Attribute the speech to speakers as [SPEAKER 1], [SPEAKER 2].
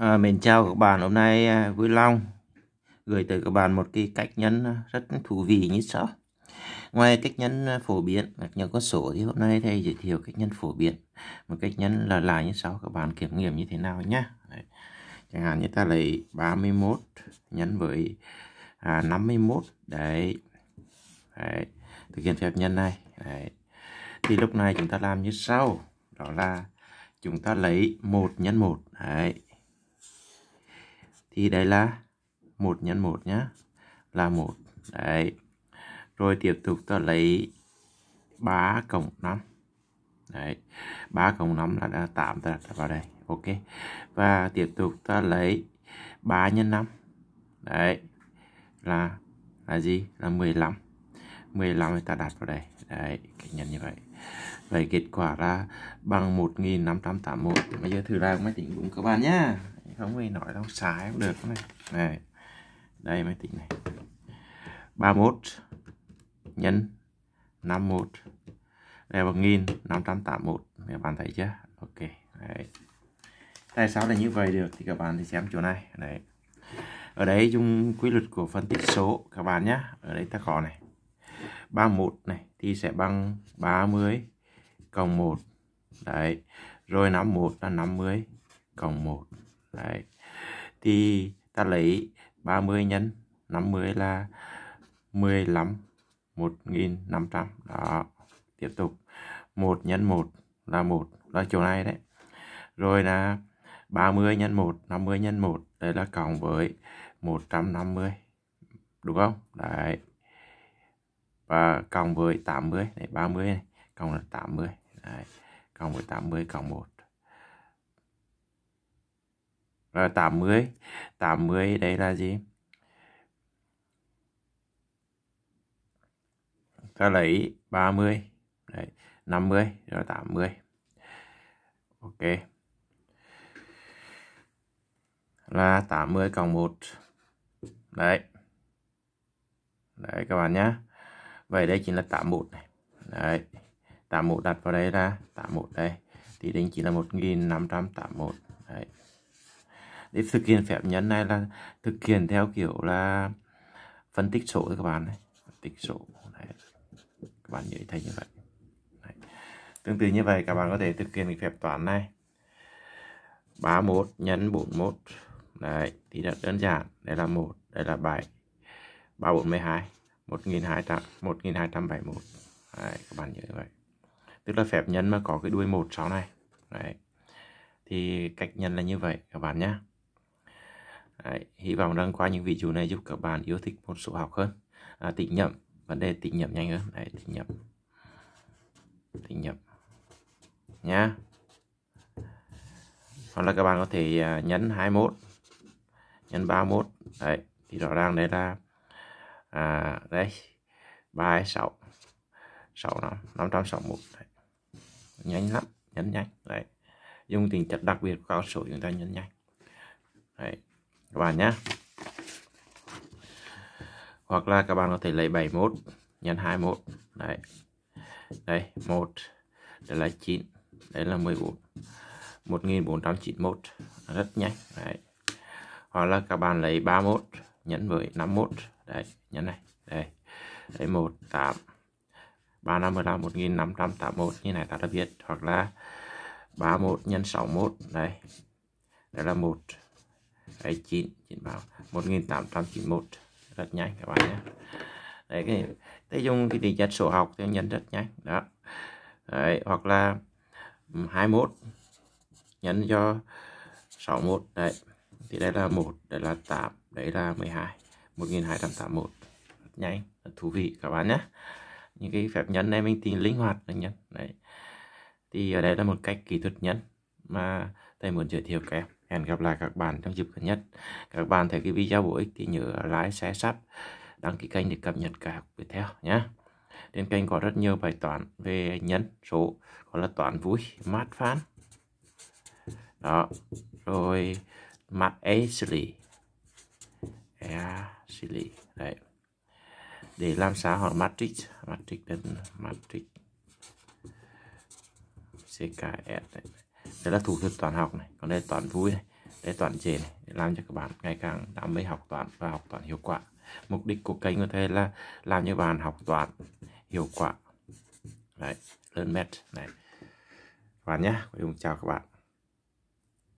[SPEAKER 1] À, mình chào các bạn hôm nay à, vui Long gửi tới các bạn một cái cách nhân à, rất thú vị như sau ngoài cách nhân à, phổ biến nhờ có sổ thì hôm nay thầy giới thiệu cách nhân phổ biến một cách nhân là là như sau các bạn kiểm nghiệm như thế nào nhá Đấy. chẳng hạn như ta lấy 31 nhân với à, 51 đấy. đấy thực hiện phép nhân này đấy. thì lúc này chúng ta làm như sau đó là chúng ta lấy 1 nhân 1 đấy thì đây là 1 nhân 1 nhá là 1 đấy rồi tiếp tục ta lấy 3 cộng 5 đấy 3 cộng 5 là đã 8 ta đặt vào đây ok và tiếp tục ta lấy 3 nhân 5 đấy là là gì là 15 15 người ta đặt vào đây đấy nhân như vậy vậy kết quả ra bằng 1581 bây giờ thử ra máy tính đúng các bạn nhá không phải nổi đâu xài cũng được này này đây máy tính này 31 nhân 51 đây là 1581 các bạn thấy chưa ok đấy. tại sao là như vậy được thì các bạn thì xem chỗ này đấy ở đây dùng quy luật của phân tích số các bạn nhé ở đây ta có này 31 này thì sẽ bằng 30 cộng 1 đấy rồi 51 là 50 cộng 1 Đấy. Thì ta lấy 30 nhân 50 là 15 1500 đó tiếp tục 1 nhân 1 là 1 là chỗ này đấy rồi là 30 nhân 1 50 nhân 1 đây là cộng với 150 đúng không đấy và cộng với 80 này 30 này cộng là 80 đấy cộng với 80 cộng 1 là 80 80 đấy là gì ta lấy 30 đấy 50 rồi 80 ok là 80 cộng 1 đấy đấy các bạn nhé vậy đây chính là 81 này đấy 81 đặt vào đây là 81 đây thì đây chỉ là 1581 để thực hiện phép nhân này là thực hiện theo kiểu là phân tích số các bạn này phân tích số này các bạn nhớ thấy như vậy Đấy. tương tự như vậy các bạn có thể thực hiện phép toán này 31 nhân 41 Đấy, thì rất đơn giản đây là 1 đây là 7 342 1200 1271 Đấy, các bạn nhớ như vậy tức là phép nhân mà có cái đuôi 1 6 này Đấy. thì cách nhân là như vậy các bạn nhé Đấy, hy vọng rằng qua những vị chủ này giúp các bạn yêu thích một số học hơn à, tính nhầm vấn đề tính nhầm nhanh hơn Đấy, tính nhầm tính nhầm nhá hoặc là các bạn có thể à, nhấn 21 nhấn 31 đấy thì rõ ràng đây là à, đây 36 6 năm 561 đấy. nhanh lắm nhấn nhanh đấy dùng tình chất đặc biệt của con số chúng ta nhấn nhanh đấy các bạn nhé hoặc là các bạn có thể lấy 71 nhân 21 đấy đây 1 đây là 9 đấy là 14 1491 rất nhanh đấy hoặc là các bạn lấy 31 nhấn với 51 đấy nhấn này đây đấy 18 355 1581 như này ta đã biết hoặc là 31 nhân 61 đấy đây là 1 đấy chín chín vào một nghìn tám trăm báo một rất nhanh các bạn nhé đấy cái tay dùng cái tỷ chất sổ học thì nhân rất nhanh đó đấy hoặc là 21 nhân cho 61 đấy thì đây là 1 đây là 8 đấy là 12 1281 rất nhanh rất thú vị các bạn nhé những cái phép nhấn này mình tìm linh hoạt là nhấn đấy thì ở đây là một cách kỹ thuật nhấn mà thầy muốn giới thiệu các em hẹn gặp lại các bạn trong dịp gần nhất các bạn thấy cái video bổ ích thì nhớ like share sắp đăng ký kênh để cập nhật cả học tiếp theo nhé trên kênh có rất nhiều bài toán về nhân số gọi là toán vui mát phán đó rồi mặt Ashley Ashley đấy để làm sao hoặc matrix matrix đến matrix CKS đấy đây là thủ thuật toán học này còn đây toán vui này đây toán dễ này để làm cho các bạn ngày càng đam mê học toán và học toán hiệu quả mục đích của kênh của thầy là làm cho bạn học toán hiệu quả đấy lớn mét này Các bạn nhé chào các bạn